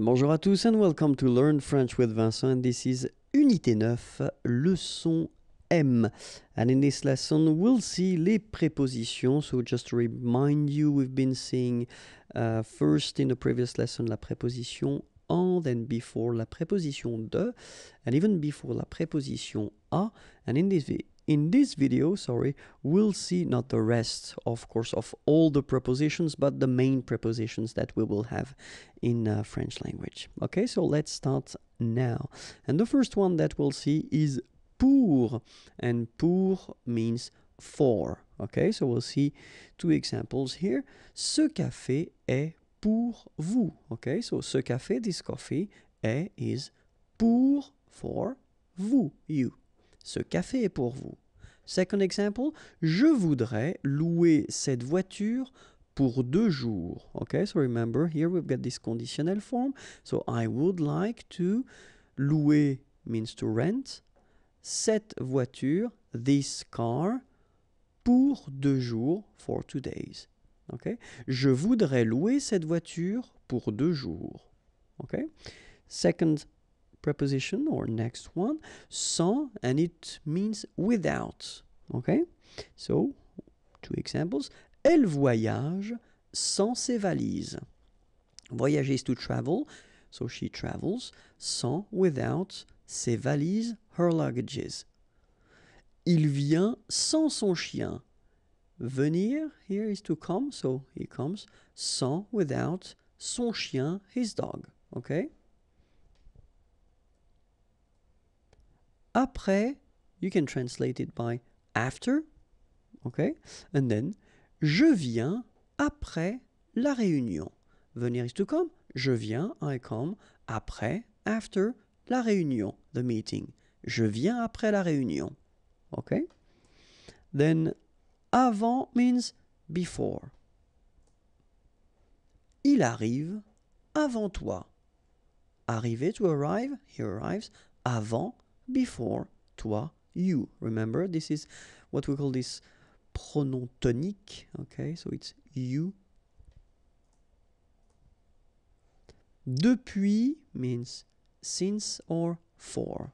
Bonjour à tous and welcome to Learn French with Vincent. This is Unité 9, leçon M. And in this lesson, we'll see les prépositions. So just to remind you, we've been seeing uh, first in the previous lesson la préposition en, then before la préposition de, and even before la préposition a And in this In this video, sorry, we'll see not the rest, of course, of all the prepositions, but the main prepositions that we will have in uh, French language. Okay, so let's start now. And the first one that we'll see is pour, and pour means for. Okay, so we'll see two examples here. Ce café est pour vous. Okay, so ce café, this coffee, est is pour, for, vous, you. Ce café est pour vous. Second example, je voudrais louer cette voiture pour deux jours. Okay, so remember here we've got this conditional form. So I would like to louer means to rent cette voiture, this car, pour deux jours, for two days. Okay? Je voudrais louer cette voiture pour deux jours. Okay? Second preposition or next one sans and it means without okay so two examples elle voyage sans ses valises Voyage is to travel so she travels sans without ses valises her luggages il vient sans son chien venir here is to come so he comes sans without son chien his dog okay après, you can translate it by after, okay? And then, je viens après la réunion. Venir is to come. Je viens, I come, après, after, la réunion, the meeting. Je viens après la réunion. Okay? Then, avant means before. Il arrive avant toi. Arriver, to arrive, he arrives, avant before, toi, you. Remember, this is what we call this pronom tonique. Okay, so it's you. Depuis means since or for.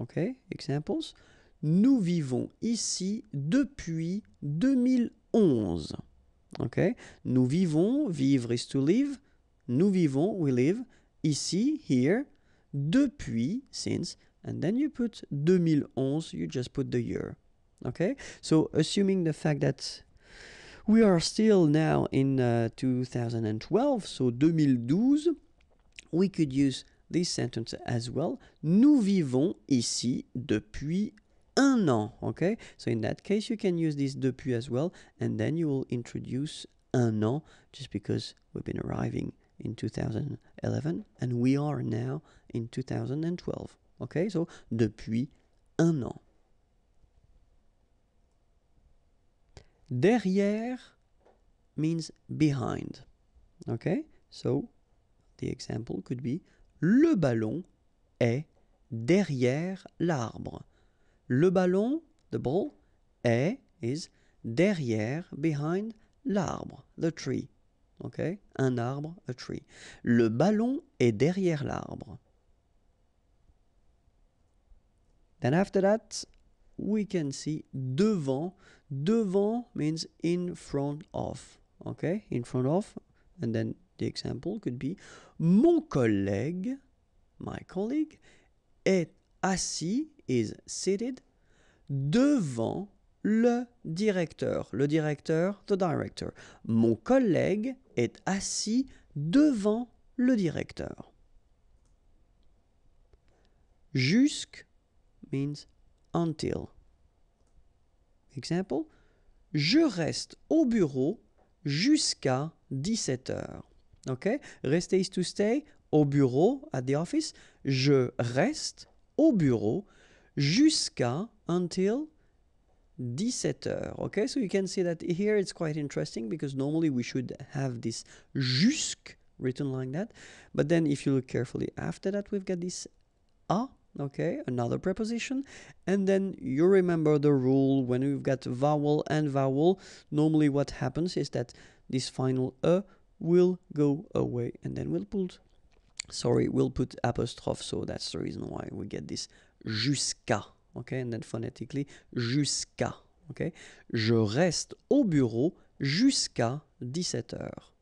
Okay, examples. Nous vivons ici depuis 2011. Okay, nous vivons, vivre is to live. Nous vivons, we live, ici, here, depuis, since and then you put 2011, you just put the year. Okay, so assuming the fact that we are still now in uh, 2012, so 2012, we could use this sentence as well. Nous vivons ici depuis un an, okay? So in that case, you can use this depuis as well, and then you will introduce un an, just because we've been arriving in 2011, and we are now in 2012. Okay, so depuis un an. Derrière means behind. Okay, so the example could be le ballon est derrière l'arbre. Le ballon, the ball, est, is, derrière, behind, l'arbre, the tree. Okay? Un arbre, a tree. Le ballon est derrière l'arbre. And after that, we can see devant. Devant means in front of. Okay, in front of. And then the example could be Mon collègue, my colleague, est assis, is seated, devant le directeur. Le directeur, the director. Mon collègue est assis devant le directeur. Jusque means until. Example, je reste au bureau jusqu'à 17 heures. Okay? Rester is to stay au bureau, at the office. Je reste au bureau jusqu'à until 17 heures. Okay, so you can see that here it's quite interesting because normally we should have this jusque written like that. But then if you look carefully after that, we've got this a okay, another preposition. And then you remember the rule when we've got vowel and vowel, normally what happens is that this final a will go away and then we'll put, sorry, we'll put apostrophe. So that's the reason why we get this jusqu'à, okay? And then phonetically, jusqu'à, okay? Je reste au bureau jusqu'à 17 heures.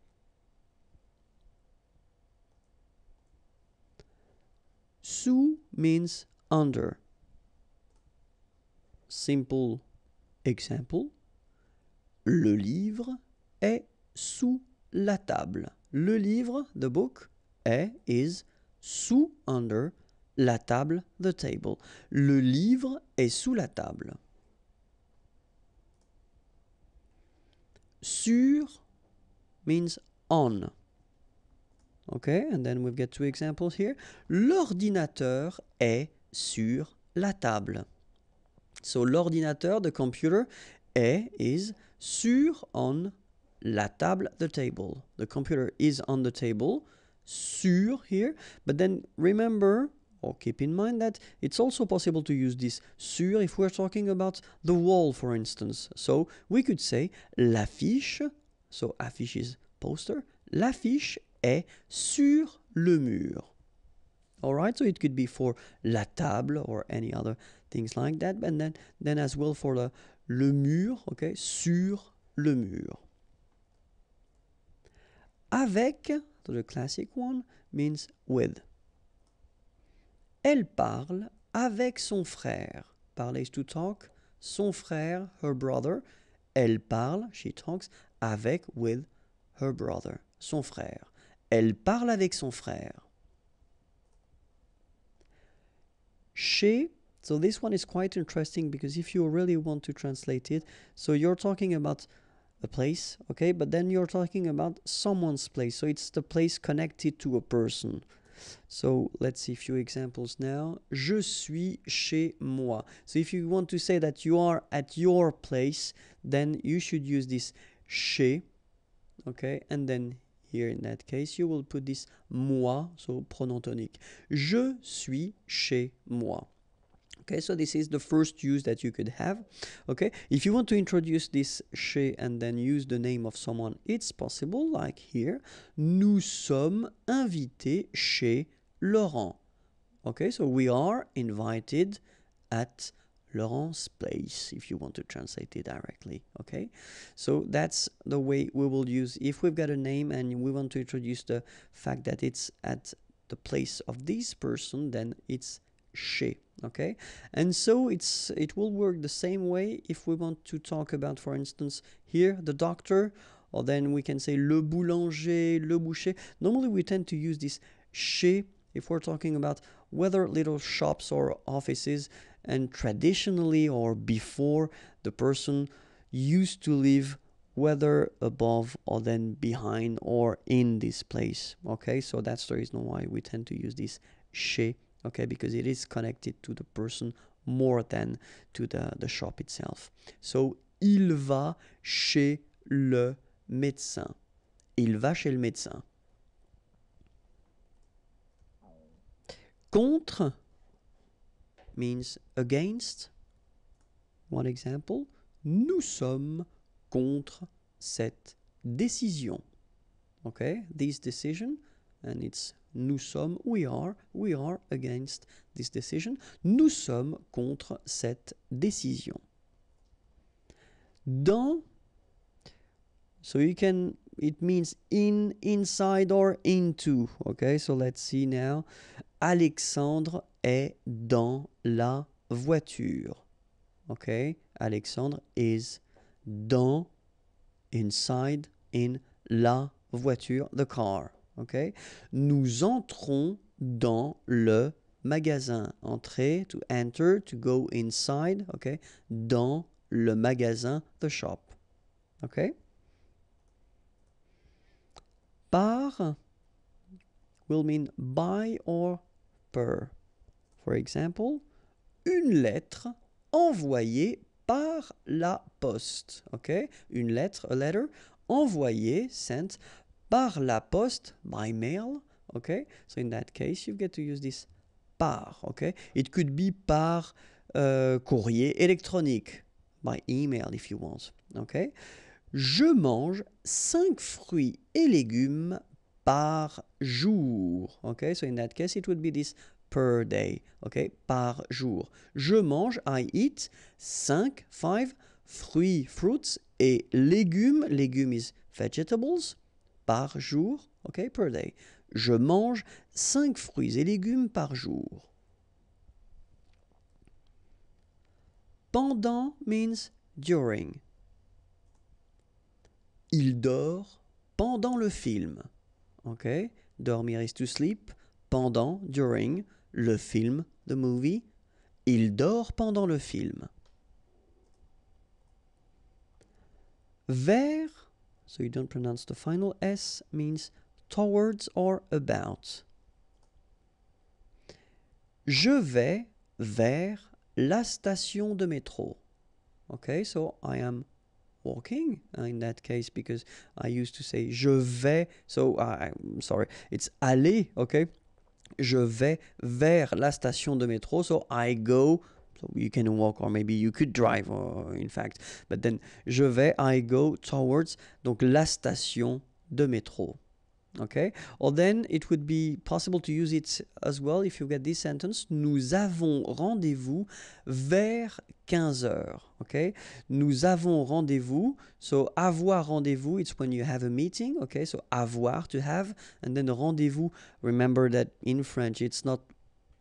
Sous means under. Simple example. Le livre est sous la table. Le livre, the book, est, is, sous, under, la table, the table. Le livre est sous la table. Sur means on. Okay, and then we've got two examples here. L'ordinateur est sur la table. So l'ordinateur, the computer, est, is, sur, on, la table, the table. The computer is on the table, sur here. But then remember, or keep in mind that it's also possible to use this sur if we're talking about the wall, for instance. So we could say l'affiche, so affiche is poster, l'affiche est sur le mur. All right, so it could be for la table or any other things like that, but then, then as well for le mur, okay, sur le mur. Avec, the classic one means with. Elle parle avec son frère. Parler is to talk. Son frère, her brother. Elle parle, she talks, avec, with her brother, son frère. Elle parle avec son frère. She, so this one is quite interesting because if you really want to translate it, so you're talking about a place, okay, but then you're talking about someone's place. So it's the place connected to a person. So let's see a few examples now. Je suis chez moi. So if you want to say that you are at your place, then you should use this chez, okay, and then here in that case, you will put this moi, so tonic. Je suis chez moi. Okay, so this is the first use that you could have. Okay, if you want to introduce this chez and then use the name of someone, it's possible, like here. Nous sommes invités chez Laurent. Okay, so we are invited at Laurence place, if you want to translate it directly, okay? So that's the way we will use, if we've got a name and we want to introduce the fact that it's at the place of this person, then it's she, okay? And so it's it will work the same way if we want to talk about, for instance, here, the doctor, or then we can say le boulanger, le boucher. Normally we tend to use this she if we're talking about whether little shops or offices and traditionally or before the person used to live whether above or then behind or in this place okay so that's the reason why we tend to use this she okay because it is connected to the person more than to the, the shop itself so il va chez le médecin il va chez le médecin contre means against. One example, nous sommes contre cette décision. Okay, this decision, and it's nous sommes, we are, we are against this decision. Nous sommes contre cette décision. Dans, so you can, it means in, inside or into. Okay, so let's see now. Alexandre est dans la voiture. OK Alexandre is dans, inside, in la voiture, the car. OK Nous entrons dans le magasin. Entrer, to enter, to go inside, OK Dans le magasin, the shop. OK Par will mean by or per. For example, une lettre envoyée par la poste. Une lettre, a letter, envoyée, sent, par la poste, by mail. OK? So in that case, you get to use this par. OK? It could be par euh, courrier électronique, by email if you want. OK? Je mange cinq fruits et légumes par jour. Okay, so in that case, it would be this per day, par jour. Je mange, I eat, 5, 5, fruits, fruits et légumes, légumes is vegetables, par jour, per day. Je mange 5 fruits et légumes par jour. Pendant means during. Il dort pendant le film. Dormir is to sleep. Pendant, during, le film, the movie. Il dort pendant le film. Vers, so you don't pronounce the final S, means towards or about. Je vais vers la station de métro. Okay, so I am walking uh, in that case because I used to say je vais, so I'm sorry, it's aller, okay? je vais vers la station de métro. So I go. So you can walk or maybe you could drive, uh, in fact. But then je vais. I go towards. Donc la station de métro. Okay? Or then it would be possible to use it as well if you get this sentence. Nous avons rendez-vous vers 15 heures. okay? Nous avons rendez-vous. So avoir rendez-vous, it's when you have a meeting, okay? So avoir, to have, and then rendez-vous. Remember that in French, it's not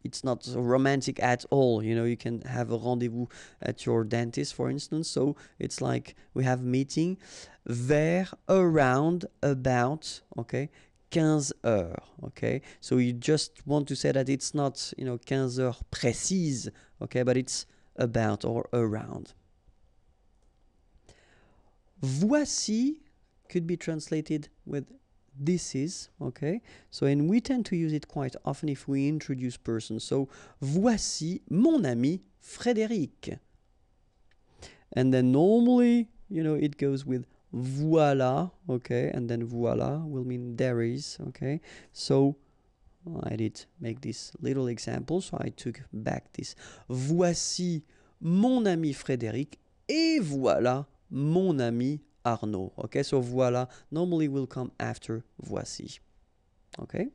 it's not romantic at all. You know, you can have a rendez-vous at your dentist, for instance. So it's like we have meeting vers, around, about, okay? 15 heures, okay? So you just want to say that it's not, you know, 15 heures précise, okay? But it's about or around. Voici could be translated with this is, okay? So, and we tend to use it quite often if we introduce persons. So, voici mon ami Frédéric. And then normally, you know, it goes with voila, okay? And then voila will mean there is, okay? So, I did make this little example, so I took back this. Voici mon ami Frédéric, et voilà mon ami Arnaud. Okay, so voila normally will come after voici. Okay?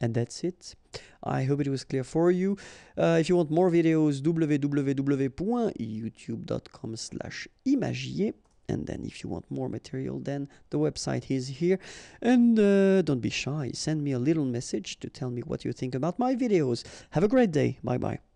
And that's it. I hope it was clear for you. Uh, if you want more videos, www.youtube.com slash imagier. And then if you want more material, then the website is here. And uh, don't be shy. Send me a little message to tell me what you think about my videos. Have a great day. Bye-bye.